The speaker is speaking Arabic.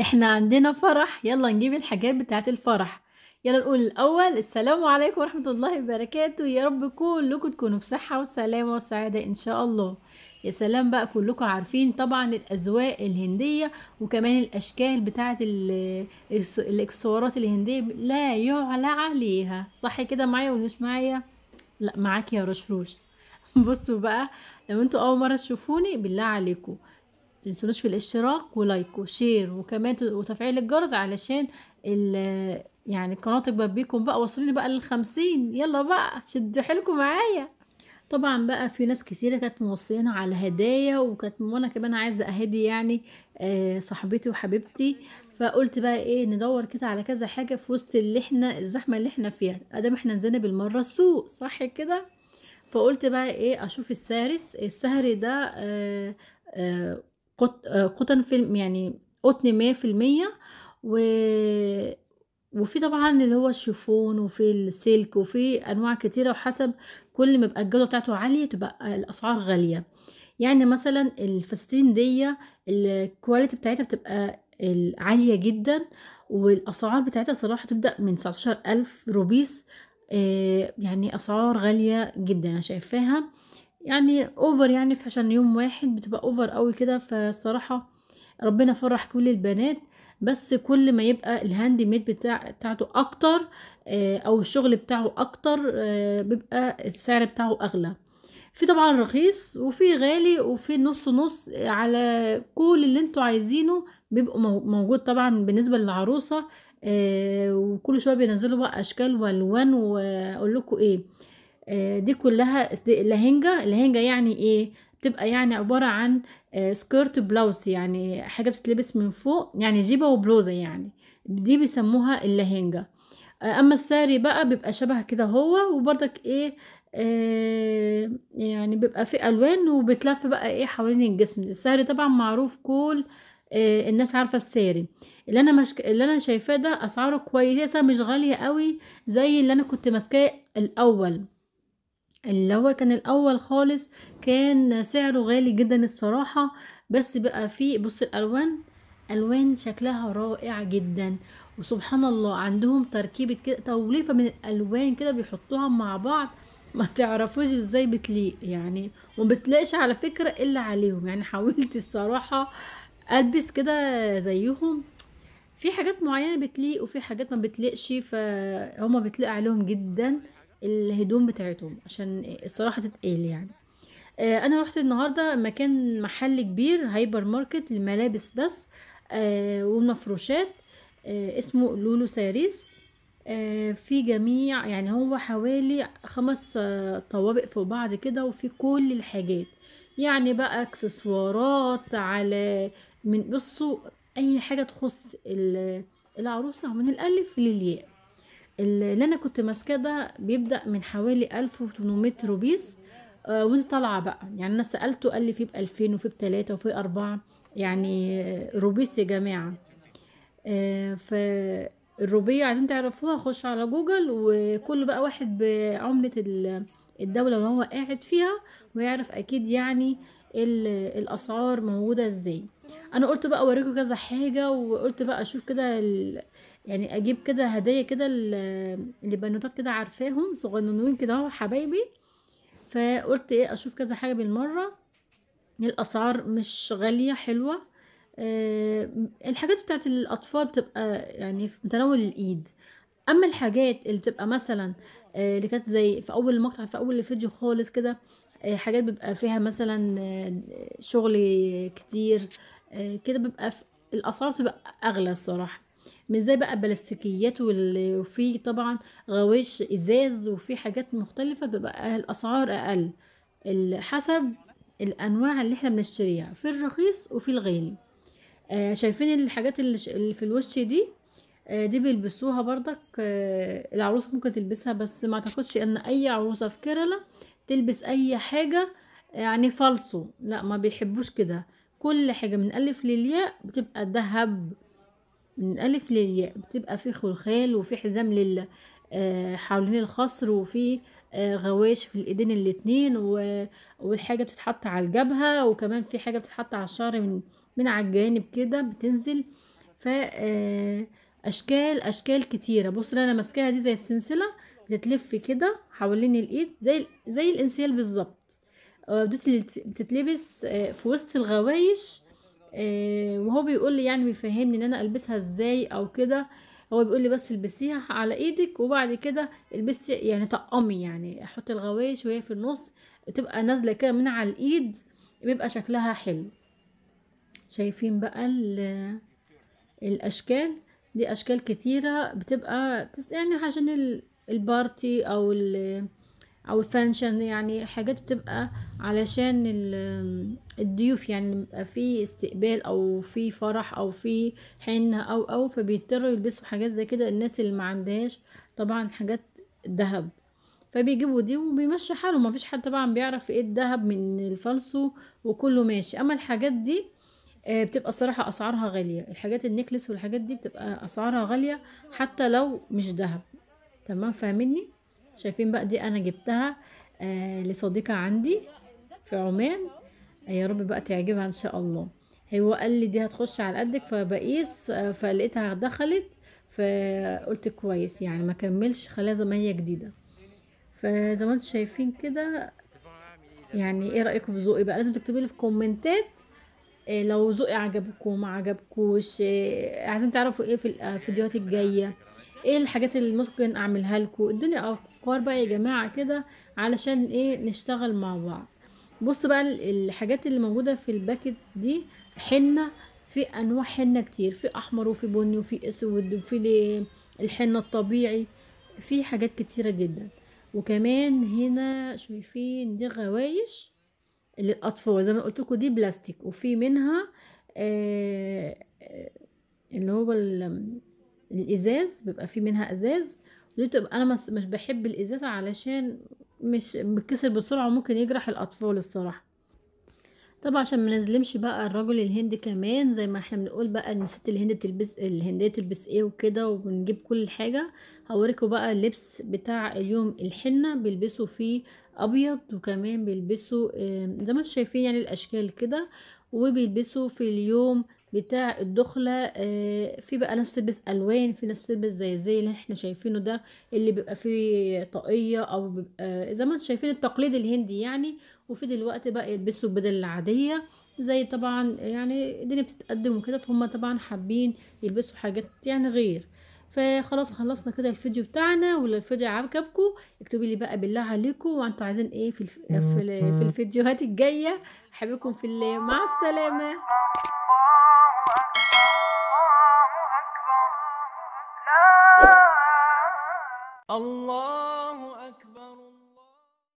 احنا عندنا فرح يلا نجيب الحاجات بتاعت الفرح يلا نقول الأول السلام عليكم ورحمة الله وبركاته يا رب كلكم تكونوا بصحة وسلامة وسعادة إن شاء الله يا سلام بقى كلكم عارفين طبعا الأذواق الهندية وكمان الأشكال بتاعة الإكسسوارات الهندية لا يعلى عليها صح كده معايا ولا مش معايا لا معاك يا رشروش بصوا بقى لو انتوا أول مرة تشوفوني بالله عليكم تنسونوش في الاشتراك ولايك وشير وكمان وتفعيل الجرس علشان ال يعني القناة تكبر بيكم بقى وصلوني بقى للخمسين يلا بقى شدوا حيلكم معايا طبعا بقى في ناس كتيرة كانت موصينا على هدايا وكانت وانا كمان عايزة اهدي يعني آه، صاحبتي وحبيبتي فقلت بقى ايه ندور كده على كذا حاجة في وسط اللي احنا الزحمة اللي احنا فيها ادام احنا نزلنا بالمرة السوق صح كده فقلت بقى ايه اشوف السارس السهري ده آآ آه، آآ آه، آه، قطن فيلم يعني قطن مية في المية و وفي طبعا اللي هو الشيفون وفي السلك وفي انواع كتيره وحسب كل ما يبقى الجوده بتاعته عاليه تبقى الاسعار غاليه يعني مثلا الفساتين دي الكواليتي بتاعتها بتبقى عاليه جدا والاسعار بتاعتها صراحه تبدا من 19000 روبيس آه، يعني اسعار غاليه جدا انا شايفاها يعني اوفر يعني عشان يوم واحد بتبقى اوفر قوي كده فالصراحه ربنا فرح كل البنات بس كل ما يبقى الهاند ميد بتاع بتاعته اكتر آه، او الشغل بتاعه اكتر آه، بيبقى السعر بتاعه اغلى في طبعا رخيص وفي غالي وفي نص نص على كل اللي انتوا عايزينه بيبقى موجود طبعا بالنسبه للعروسه آه، وكل شويه بينزلوا بقى اشكال والوان واقول لكم ايه آه، دي كلها لهنجة لهنجة يعني ايه بتبقى يعني عبارة عن سكيرت آه، بلاوز يعني حاجة بتتلبس من فوق يعني جيبة وبلوزة يعني دي بيسموها اللهنجة آه، اما الساري بقى بيبقى شبه كده هو وبرضك ايه آه يعني بيبقى في الوان وبتلف بقى ايه حوالين الجسم الساري طبعا معروف كل آه الناس عارفه الساري اللي انا مش اللي انا شايفاه ده اسعاره كويسه مش غاليه قوي زي اللي انا كنت ماسكاه الاول اللي هو كان الاول خالص كان سعره غالي جدا الصراحة بس بقى فيه بص الالوان الوان شكلها رائع جدا وسبحان الله عندهم تركيبة كده توليفة من الالوان كده بيحطوها مع بعض ما تعرفوش ازاي بتليق يعني وما على فكرة الا عليهم يعني حاولت الصراحة البس كده زيهم في حاجات معينة بتليق وفي حاجات ما بتليقش فهما بتليق عليهم جدا الهدوم بتاعتهم عشان الصراحه تتقال يعني آه، انا رحت النهارده مكان محل كبير هايبر ماركت للملابس بس آه، والمفروشات آه، اسمه لولو ساريس في جميع يعني هو حوالي خمس طوابق فوق بعض كده وفي كل الحاجات يعني بقى اكسسوارات على من بصوا اي حاجه تخص العروسه من الالف للياء اللي انا كنت ماسكاه ده بيبدا من حوالي 1800 روبيس آه وانت طالعه بقى يعني انا سالته قال لي في ب 2000 وفي ب 3 وفي 4 يعني روبيس يا جماعه آه ف الروبيه عايزين تعرفوها خش على جوجل وكل بقى واحد بعمله الدوله اللي هو قاعد فيها ويعرف اكيد يعني الاسعار موجوده ازاي انا قلت بقى اوريكم كذا حاجه وقلت بقى اشوف كده يعني اجيب كده هدايا كده لبنوتات كده عارفاهم صغننين كده اهو حبايبي فقلت ايه اشوف كذا حاجه بالمره الاسعار مش غاليه حلوه أه الحاجات بتاعت الاطفال بتبقى يعني في متناول الايد اما الحاجات اللي بتبقى مثلا أه اللي كانت زي في اول المقطع في اول الفيديو خالص كده أه حاجات بيبقى فيها مثلا آه، شغل كتير آه، كده بيبقى الاسعار بتبقى اغلى الصراحه مش زي بقى بلاستيكيات وفي طبعا غواش ازاز وفي حاجات مختلفه بيبقى الاسعار اقل حسب الانواع اللي احنا بنشتريها في الرخيص وفي الغالي آه شايفين الحاجات اللي في الوش دي آه دي بيلبسوها برضك آه العروسه ممكن تلبسها بس ما اعتقدش ان اي عروسه في كيرلا تلبس اي حاجه آه، يعني فالصو لا ما بيحبوش كده كل حاجه من الف للياء بتبقى ذهب من الف للياء بتبقى في خلخال وفي حزام لل آه، حوالين الخصر وفي آه، غواش في الايدين الاتنين والحاجه بتتحط على الجبهه وكمان في حاجه بتتحط على الشعر من من على الجانب كده بتنزل ف آه، اشكال اشكال كتيره بص انا ماسكاها دي زي السلسله بتتلف كده حوالين الايد زي زي الانسيال بالظبط بتتلبس في وسط الغوايش آه، وهو بيقول لي يعني بيفهمني ان انا البسها ازاي او كده هو بيقول لي بس البسيها على ايدك وبعد كده البسي يعني طقمي يعني احط الغوايش وهي في النص تبقى نازله كده من على الايد بيبقى شكلها حلو شايفين بقى الاشكال دي اشكال كتيره بتبقى يعني عشان البارتي او ال او الفانشن يعني حاجات بتبقى علشان الضيوف يعني بيبقى في استقبال او في فرح او في حنه او او فبيضطروا يلبسوا حاجات زي كده الناس اللي ما عندهاش طبعا حاجات ذهب فبيجيبوا دي وبيمشي حاله مفيش حد طبعا بيعرف ايه الذهب من الفلسو وكله ماشي اما الحاجات دي آه، بتبقى الصراحة أسعارها غالية الحاجات النكلس والحاجات دي بتبقى أسعارها غالية حتى لو مش دهب تمام فاهميني شايفين بقى دي انا جبتها آه لصديقة عندي في عمان آه يا رب بقى تعجبها ان شاء الله هو قال لي دي هتخش على قدك فبقيس آه فلقيتها دخلت فقلت كويس يعني ما كملش خليها زي ما هي جديدة فزي ما انتم شايفين كده يعني ايه رأيكم في ذوقي بقى لازم تكتبوا لي في كومنتات آه، لو ذوقي عجبكم ما عجبكوش آه، عايزين تعرفوا ايه في الفيديوهات آه، الجايه ايه الحاجات اللي ممكن اعملها لكم ادوني افكار بقى يا جماعه كده علشان ايه نشتغل مع بعض بص بقى الحاجات اللي موجوده في الباكت دي حنه في انواع حنه كتير في احمر وفي بني وفي اسود وفي الحنه الطبيعي في حاجات كتيره جدا وكمان هنا شايفين دي غوايش للاطفال زي ما قلت لكم دي بلاستيك وفي منها آه, آه، اللي هو الازاز بيبقى فيه منها ازاز ودي بتبقى انا مش بحب الازازه علشان مش بتكسر بسرعه وممكن يجرح الاطفال الصراحه طبعا عشان ما نزلمش بقى الرجل الهندي كمان زي ما احنا بنقول بقى ان الست الهند بتلبس الهنديه تلبس ايه وكده وبنجيب كل حاجه هوريكم بقى اللبس بتاع اليوم الحنه بيلبسوا فيه ابيض وكمان بيلبسوا زي ما انتم شايفين يعني الاشكال كده وبيلبسوا في اليوم بتاع الدخلة آه، في بقى ناس بتلبس الوان في ناس بتلبس زي زي اللي احنا شايفينه ده اللي بيبقى فيه طاقية او بيبقى زي ما انتم شايفين التقليد الهندي يعني وفي دلوقتي بقى يلبسوا البدل العادية زي طبعا يعني الدنيا بتتقدم وكده فهم طبعا حابين يلبسوا حاجات يعني غير فخلاص خلصنا كده الفيديو بتاعنا ولو الفيديو عجبكم اكتبوا لي بقى بالله عليكم وانتم عايزين ايه في الف... في الفيديوهات الجايه احبكم في الله مع السلامه Allah